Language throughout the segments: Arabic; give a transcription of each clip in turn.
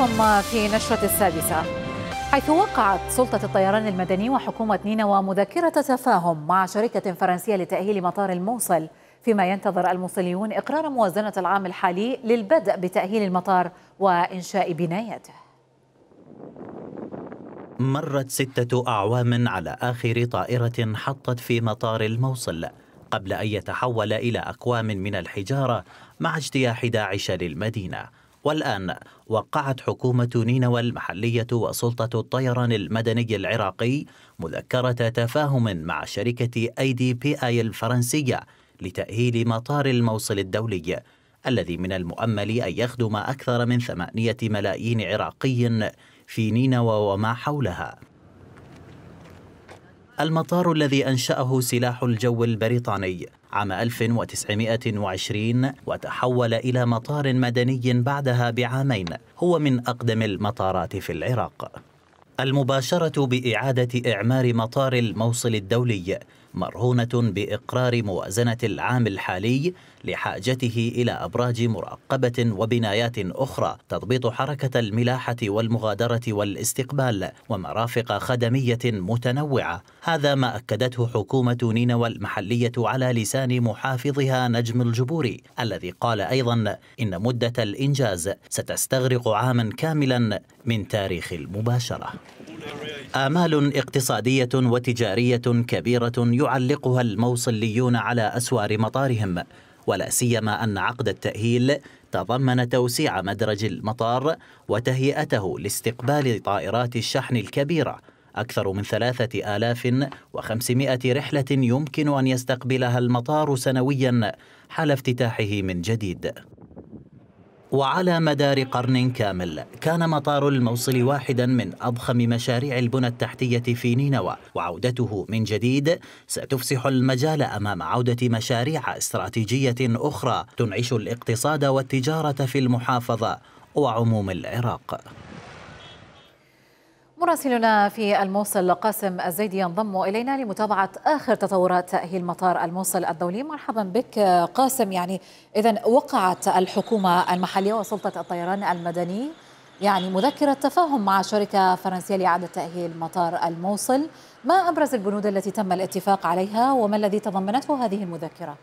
إليكم في نشرة السادسة حيث وقعت سلطة الطيران المدني وحكومة نينوى مذكرة تفاهم مع شركة فرنسية لتأهيل مطار الموصل فيما ينتظر الموصليون إقرار موازنة العام الحالي للبدء بتأهيل المطار وإنشاء بنايته مرت ستة أعوام على آخر طائرة حطت في مطار الموصل قبل أن يتحول إلى أكوام من الحجارة مع اجتياح داعش للمدينة والآن وقعت حكومة نينوى المحلية وسلطة الطيران المدني العراقي مذكرة تفاهم مع شركة أي دي بي آي الفرنسية لتأهيل مطار الموصل الدولي الذي من المؤمل أن يخدم أكثر من ثمانية ملايين عراقي في نينوى وما حولها المطار الذي أنشأه سلاح الجو البريطاني عام 1920 وتحول إلى مطار مدني بعدها بعامين هو من أقدم المطارات في العراق المباشرة بإعادة إعمار مطار الموصل الدولي مرهونة بإقرار موازنة العام الحالي لحاجته إلى أبراج مراقبه وبنايات أخرى تضبط حركة الملاحة والمغادرة والاستقبال ومرافق خدمية متنوعة هذا ما أكدته حكومة نينوى المحلية على لسان محافظها نجم الجبوري الذي قال أيضا إن مدة الإنجاز ستستغرق عاما كاملا من تاريخ المباشرة آمال اقتصادية وتجارية كبيرة يعلقها الموصليون على أسوار مطارهم ولا سيما أن عقد التأهيل تضمن توسيع مدرج المطار وتهيئته لاستقبال طائرات الشحن الكبيرة أكثر من ثلاثة آلاف وخمسمائة رحلة يمكن أن يستقبلها المطار سنويا حال افتتاحه من جديد وعلى مدار قرن كامل كان مطار الموصل واحدا من أضخم مشاريع البنى التحتية في نينوى وعودته من جديد ستفسح المجال أمام عودة مشاريع استراتيجية أخرى تنعش الاقتصاد والتجارة في المحافظة وعموم العراق مراسلنا في الموصل قاسم الزيدي ينضم الينا لمتابعه اخر تطورات تاهيل مطار الموصل الدولي، مرحبا بك قاسم يعني اذا وقعت الحكومه المحليه وسلطه الطيران المدني يعني مذكره تفاهم مع شركه فرنسيه لاعاده تاهيل مطار الموصل، ما ابرز البنود التي تم الاتفاق عليها وما الذي تضمنته هذه المذكره؟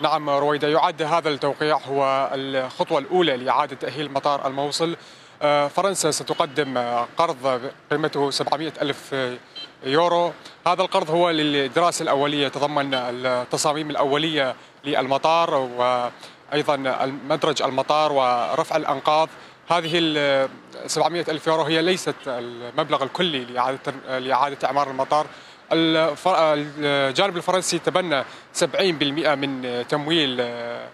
نعم رويدا يعد هذا التوقيع هو الخطوة الأولى لإعادة تأهيل مطار الموصل آه، فرنسا ستقدم قرض قيمته 700 ألف يورو هذا القرض هو للدراسة الأولية تضمن التصاميم الأولية للمطار وأيضا مدرج المطار ورفع الأنقاض هذه ال 700 ألف يورو هي ليست المبلغ الكلي لإعادة لإعادة إعمار المطار الجانب الفرنسي تبنى 70% من تمويل آه،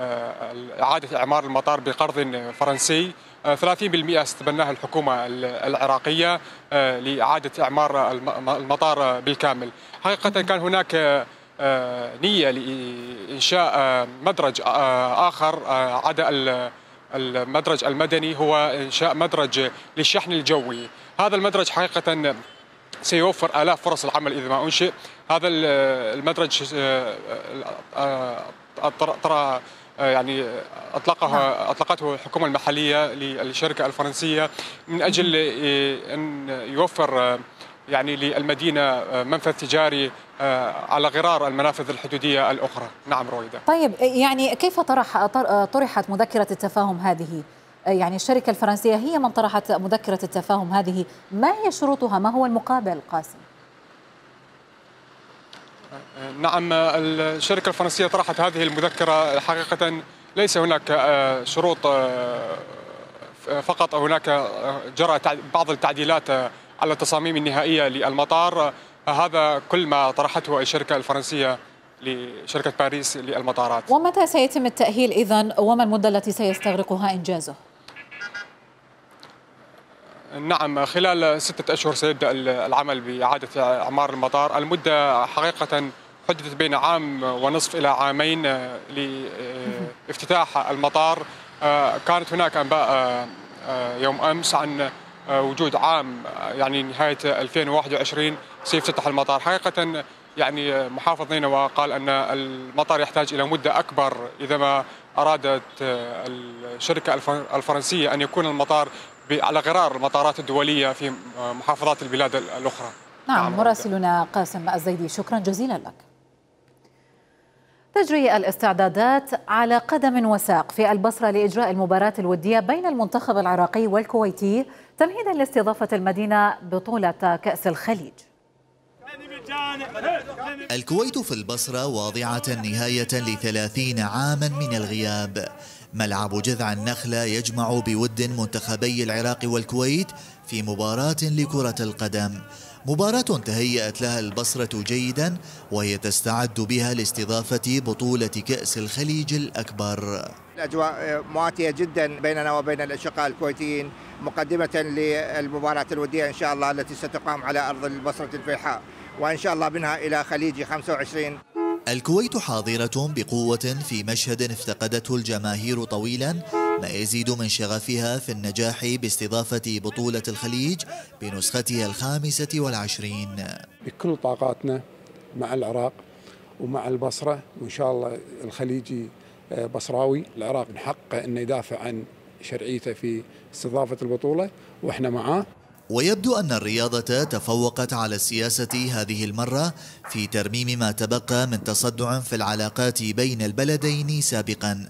آه، إعادة إعمار المطار بقرض فرنسي 30% آه، استبناها الحكومة العراقية لإعادة إعمار المطار بالكامل حقيقة كان هناك نية لإنشاء مدرج آخر عدا المدرج المدني هو إنشاء مدرج للشحن الجوي هذا المدرج حقيقة سيوفر آلاف فرص العمل إذا ما أنشئ هذا المدرج آه، آه، آه، ترى يعني اطلقها نعم. اطلقته الحكومه المحليه للشركه الفرنسيه من اجل ان يوفر يعني للمدينه منفذ تجاري على غرار المنافذ الحدوديه الاخرى، نعم رويده طيب يعني كيف طرح طرحت مذكره التفاهم هذه؟ يعني الشركة الفرنسية هي من طرحت مذكرة التفاهم هذه ما هي شروطها ما هو المقابل قاسم؟ نعم الشركة الفرنسية طرحت هذه المذكرة حقيقة ليس هناك آه، شروط آه، فقط هناك آه، جرى بعض التعديلات على التصاميم النهائية للمطار هذا كل ما طرحته الشركة الفرنسية لشركة باريس للمطارات ومتى سيتم التأهيل إذن وما المدة التي سيستغرقها إنجازه؟ نعم خلال ستة أشهر سيبدأ العمل بإعادة إعمار المطار المدة حقيقة حددت بين عام ونصف إلى عامين آه، لافتتاح المطار آه، كانت هناك أنباء آه، يوم أمس عن وجود عام يعني نهاية 2021 سيفتتح المطار حقيقة يعني محافظ نينوى قال أن المطار يحتاج إلى مدة أكبر إذا ما أرادت الشركة الفرنسية أن يكون المطار على غرار المطارات الدولية في محافظات البلاد الأخرى نعم،, نعم مراسلنا قاسم الزيدي شكرا جزيلا لك تجري الاستعدادات على قدم وساق في البصرة لإجراء المباراة الودية بين المنتخب العراقي والكويتي تمهيدا لاستضافة المدينة بطولة كأس الخليج الكويت في البصرة واضعة نهاية لثلاثين عاما من الغياب ملعب جذع النخلة يجمع بود منتخبي العراق والكويت في مباراة لكرة القدم مباراة تهيأت لها البصرة جيدا وهي تستعد بها لاستضافة بطولة كأس الخليج الأكبر الأجواء مواتية جدا بيننا وبين الأشقاء الكويتيين مقدمة للمباراة الودية إن شاء الله التي ستقام على أرض البصرة الفيحاء وإن شاء الله منها إلى خليجي 25 الكويت حاضرة بقوة في مشهد افتقدته الجماهير طويلا ما يزيد من شغفها في النجاح باستضافة بطولة الخليج بنسختها الخامسة والعشرين بكل طاقاتنا مع العراق ومع البصرة وإن شاء الله الخليجي آه، بصراوي العراق من حقه أن يدافع عن شرعيته في استضافة البطولة وإحنا معاه ويبدو أن الرياضة تفوقت على السياسة هذه المرة في ترميم ما تبقى من تصدع في العلاقات بين البلدين سابقا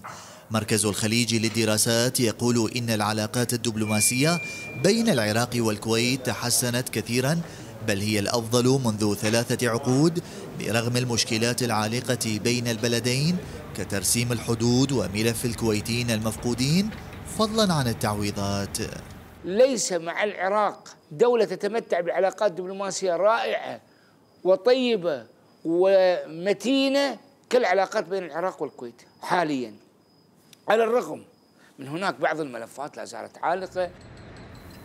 مركز الخليج للدراسات يقول إن العلاقات الدبلوماسية بين العراق والكويت تحسنت كثيرا بل هي الأفضل منذ ثلاثة عقود برغم المشكلات العالقة بين البلدين كترسيم الحدود وملف الكويتين المفقودين فضلا عن التعويضات ليس مع العراق دولة تتمتع بعلاقات دبلوماسية رائعة وطيبة ومتينة كالعلاقات بين العراق والكويت حاليا على الرغم من هناك بعض الملفات لا زالت عالقة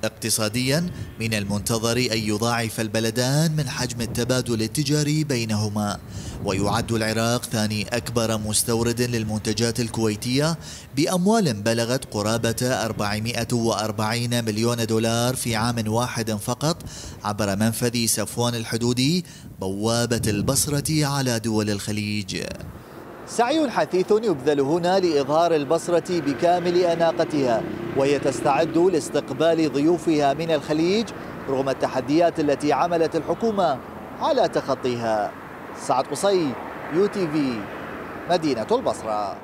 اقتصاديا من المنتظر أن يضاعف البلدان من حجم التبادل التجاري بينهما ويعد العراق ثاني أكبر مستورد للمنتجات الكويتية بأموال بلغت قرابة 440 مليون دولار في عام واحد فقط عبر منفذ سفوان الحدودي بوابة البصرة على دول الخليج سعي حثيث يبذل هنا لإظهار البصرة بكامل أناقتها وهي تستعد لاستقبال ضيوفها من الخليج رغم التحديات التي عملت الحكومة على تخطيها سعد قصي يو تي في مدينة البصرة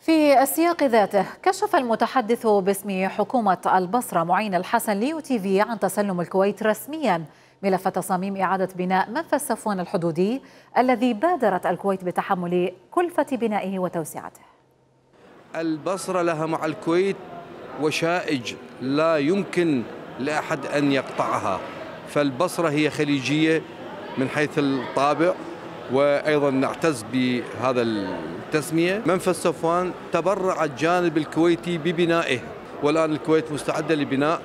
في السياق ذاته كشف المتحدث باسم حكومة البصرة معين الحسن ليو تي في عن تسلم الكويت رسمياً ملف تصاميم إعادة بناء منفذ صفوان الحدودي الذي بادرت الكويت بتحمل كلفة بنائه وتوسعته البصرة لها مع الكويت وشائج لا يمكن لأحد أن يقطعها فالبصرة هي خليجية من حيث الطابع وايضا نعتز بهذا التسميه منفذ صفوان تبرع الجانب الكويتي ببنائه والان الكويت مستعده لبناء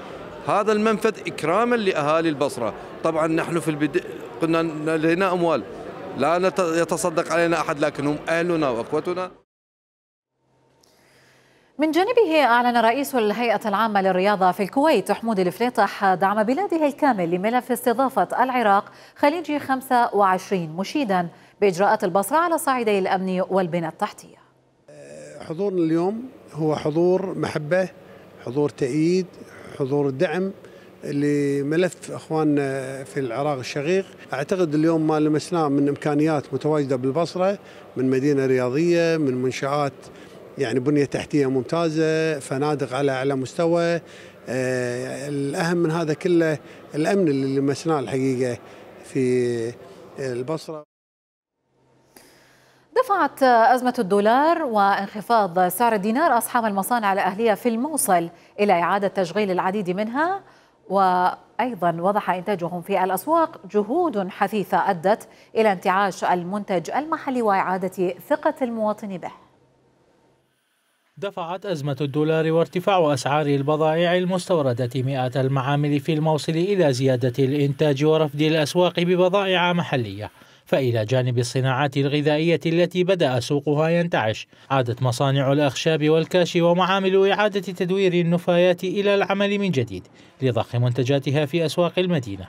هذا المنفذ إكراما لأهالي البصرة طبعا نحن في البدء قلنا لدينا أموال لا يتصدق علينا أحد لكن هم أهلنا وأخوتنا من جانبه أعلن رئيس الهيئة العامة للرياضة في الكويت حمود الفليطح دعم بلاده الكامل لملف استضافة العراق خليجي 25 مشيدا بإجراءات البصرة على صعيدي الأمن والبنى التحتية حضورنا اليوم هو حضور محبة حضور تأييد حضور الدعم لملف اخواننا في العراق الشقيق، اعتقد اليوم ما لمسناه من امكانيات متواجده بالبصره من مدينه رياضيه، من منشات يعني بنيه تحتيه ممتازه، فنادق على اعلى مستوى، أه الاهم من هذا كله الامن اللي لمسناه الحقيقه في البصره دفعت أزمة الدولار وانخفاض سعر الدينار أصحاب المصانع الأهلية في الموصل إلى إعادة تشغيل العديد منها وأيضا وضح إنتاجهم في الأسواق جهود حثيثة أدت إلى انتعاش المنتج المحلي وإعادة ثقة المواطن به دفعت أزمة الدولار وارتفاع أسعار البضائع المستوردة مئات المعامل في الموصل إلى زيادة الإنتاج ورفض الأسواق ببضائع محلية فإلى جانب الصناعات الغذائية التي بدأ سوقها ينتعش عادت مصانع الأخشاب والكاش ومعامل إعادة تدوير النفايات إلى العمل من جديد لضخ منتجاتها في أسواق المدينة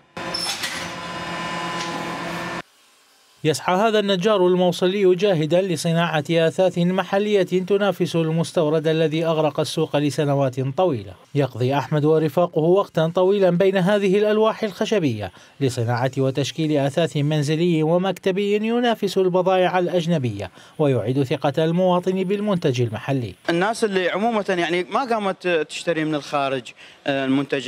يسعى هذا النجار الموصلي جاهدا لصناعة أثاث محلية تنافس المستورد الذي أغرق السوق لسنوات طويلة يقضي أحمد ورفاقه وقتا طويلا بين هذه الألواح الخشبية لصناعة وتشكيل أثاث منزلي ومكتبي ينافس البضائع الأجنبية ويعيد ثقة المواطن بالمنتج المحلي الناس اللي عموما يعني ما قامت تشتري من الخارج المنتج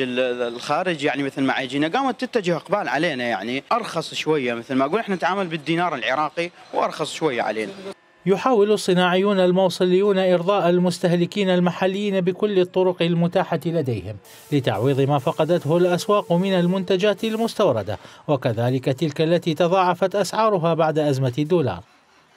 الخارج يعني مثل ما يجينا قامت تتجه اقبال علينا يعني ارخص شويه مثل ما اقول احنا نتعامل بال الدينار العراقي وارخص شويه علينا يحاول الصناعيون الموصليون إرضاء المستهلكين المحليين بكل الطرق المتاحة لديهم لتعويض ما فقدته الأسواق من المنتجات المستوردة وكذلك تلك التي تضاعفت أسعارها بعد أزمة الدولار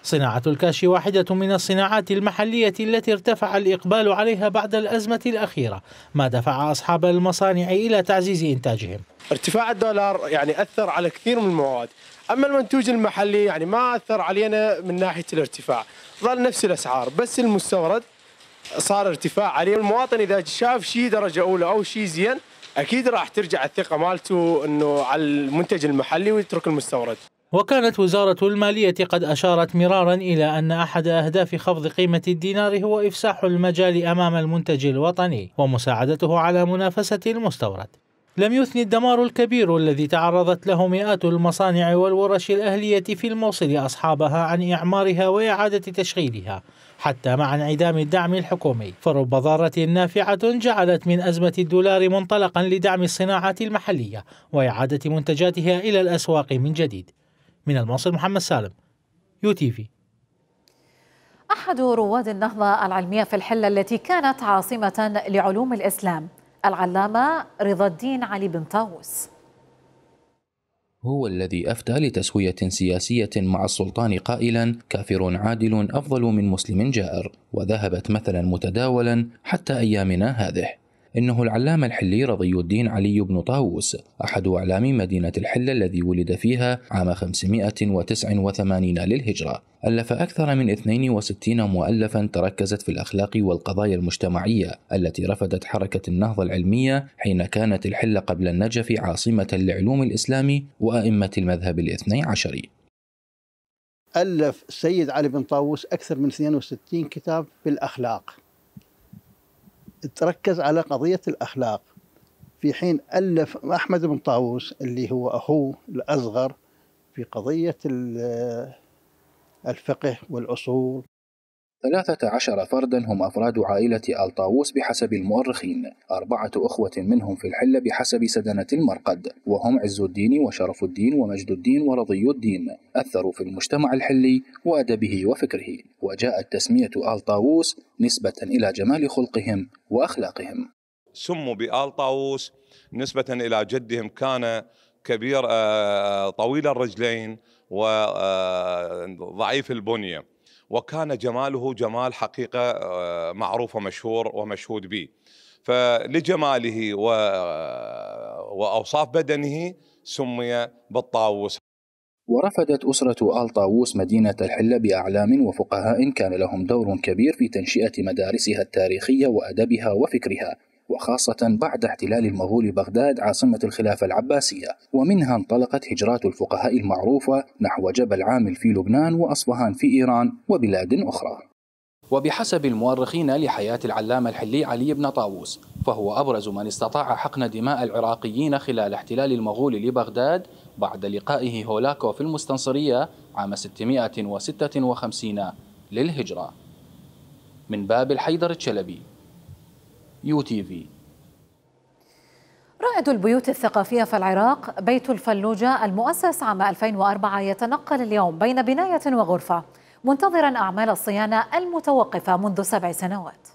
صناعة الكاش واحدة من الصناعات المحلية التي ارتفع الإقبال عليها بعد الأزمة الأخيرة ما دفع أصحاب المصانع إلى تعزيز إنتاجهم ارتفاع الدولار يعني أثر على كثير من المواد أما المنتوج المحلي يعني ما أثر علينا من ناحية الارتفاع ظل نفس الأسعار بس المستورد صار ارتفاع عليه المواطن إذا شاف شيء درجة أولى أو شيء زين أكيد راح ترجع الثقة مالته أنه على المنتج المحلي ويترك المستورد وكانت وزارة المالية قد أشارت مرارا إلى أن أحد أهداف خفض قيمة الدينار هو إفساح المجال أمام المنتج الوطني ومساعدته على منافسة المستورد لم يثني الدمار الكبير الذي تعرضت له مئات المصانع والورش الأهلية في الموصل أصحابها عن إعمارها وإعادة تشغيلها حتى مع انعدام الدعم الحكومي فرب ضارة نافعة جعلت من أزمة الدولار منطلقا لدعم الصناعة المحلية وإعادة منتجاتها إلى الأسواق من جديد من الموصل محمد سالم يو تي في أحد رواد النهضة العلمية في الحلة التي كانت عاصمة لعلوم الإسلام العلامة رضا الدين علي بن طاووس هو الذي أفتى لتسوية سياسية مع السلطان قائلا كافر عادل أفضل من مسلم جائر وذهبت مثلا متداولا حتى أيامنا هذه إنه العلامة الحلي رضي الدين علي بن طاووس أحد أعلام مدينة الحلة الذي ولد فيها عام 589 للهجرة ألف أكثر من 62 مؤلفا تركزت في الأخلاق والقضايا المجتمعية التي رفدت حركة النهضة العلمية حين كانت الحلة قبل النجف عاصمة لعلوم الإسلام وأئمة المذهب الاثني عشري ألف السيد علي بن طاووس أكثر من 62 كتاب بالأخلاق تركز على قضية الأخلاق في حين ألف أحمد بن طاووس اللي هو أخوه الأصغر في قضية الفقه والأصول ثلاثة عشر فردا هم أفراد عائلة آل طاووس بحسب المؤرخين أربعة أخوة منهم في الحلة بحسب سدنة المرقد وهم عز الدين وشرف الدين ومجد الدين ورضي الدين أثروا في المجتمع الحلي وأدبه وفكره وجاءت تسمية آل طاووس نسبة إلى جمال خلقهم وأخلاقهم سموا بآل طاووس نسبة إلى جدهم كان كبير آه، آه، طويل الرجلين وضعيف آه، البنيه وكان جماله جمال حقيقة آه، معروف ومشهور ومشهود به فلجماله و... آه، وأوصاف بدنه سمي بالطاووس ورفدت أسرة آل طاووس مدينة الحلة بأعلام وفقهاء كان لهم دور كبير في تنشئة مدارسها التاريخية وأدبها وفكرها وخاصة بعد احتلال المغول بغداد عاصمة الخلافة العباسية ومنها انطلقت هجرات الفقهاء المعروفة نحو جبل عامل في لبنان وأصفهان في إيران وبلاد أخرى وبحسب المؤرخين لحياة العلامة الحلي علي بن طاووس فهو أبرز من استطاع حقن دماء العراقيين خلال احتلال المغول لبغداد بعد لقائه هولاكو في المستنصرية عام 656 للهجرة من باب الحيدر الشلبي يو تي في رائد البيوت الثقافية في العراق بيت الفلوجة المؤسس عام 2004 يتنقل اليوم بين بناية وغرفة منتظرا أعمال الصيانة المتوقفة منذ سبع سنوات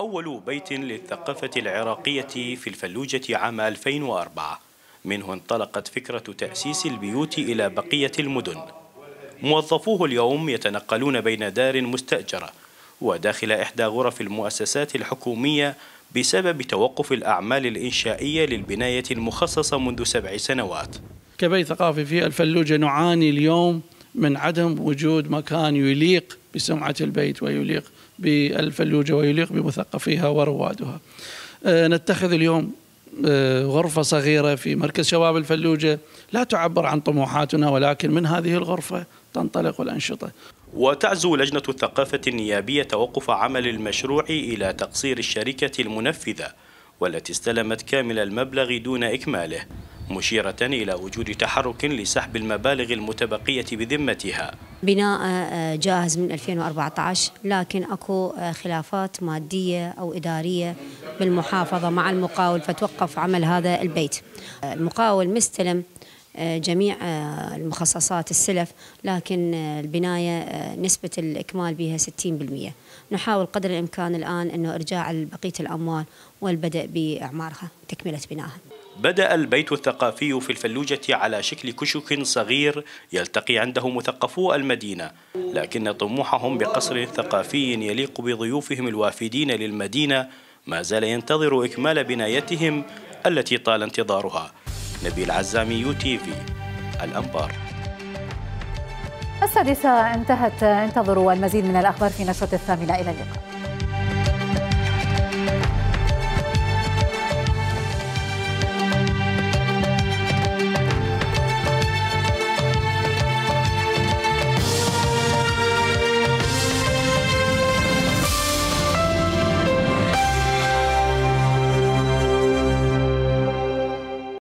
أول بيت للثقافة العراقية في الفلوجة عام 2004 منه انطلقت فكرة تأسيس البيوت إلى بقية المدن موظفوه اليوم يتنقلون بين دار مستأجرة وداخل إحدى غرف المؤسسات الحكومية بسبب توقف الأعمال الإنشائية للبناية المخصصة منذ سبع سنوات كبيت ثقافي في الفلوجة نعاني اليوم من عدم وجود مكان يليق بسمعة البيت ويليق بالفلوجة ويليق بمثقفيها وروادها أه، نتخذ اليوم آه، غرفة صغيرة في مركز شباب الفلوجة لا تعبر عن طموحاتنا ولكن من هذه الغرفة تنطلق الأنشطة وتعزو لجنة الثقافة النيابية توقف عمل المشروع إلى تقصير الشركة المنفذة والتي استلمت كامل المبلغ دون إكماله مشيرة إلى وجود تحرك لسحب المبالغ المتبقية بذمتها بناء آه، جاهز من 2014 لكن أكو آه، خلافات مادية أو إدارية بالمحافظة مع المقاول فتوقف عمل هذا البيت آه، المقاول مستلم جميع آه، المخصصات السلف لكن آه، البناية آه، نسبة الإكمال بها 60% نحاول قدر الإمكان الآن أنه إرجاع بقية الأموال والبدء بإعمارها تكملة بنائها بدأ البيت الثقافي في الفلوجة على شكل كشك صغير يلتقي عنده مثقفو المدينة لكن طموحهم بقصر ثقافي يليق بضيوفهم الوافدين للمدينة ما زال ينتظر إكمال بنايتهم التي طال انتظارها نبيل عزامي يو تي في الأنبار السادسة انتهت انتظروا المزيد من الأخبار في نشرة الثامنة إلى اللقاء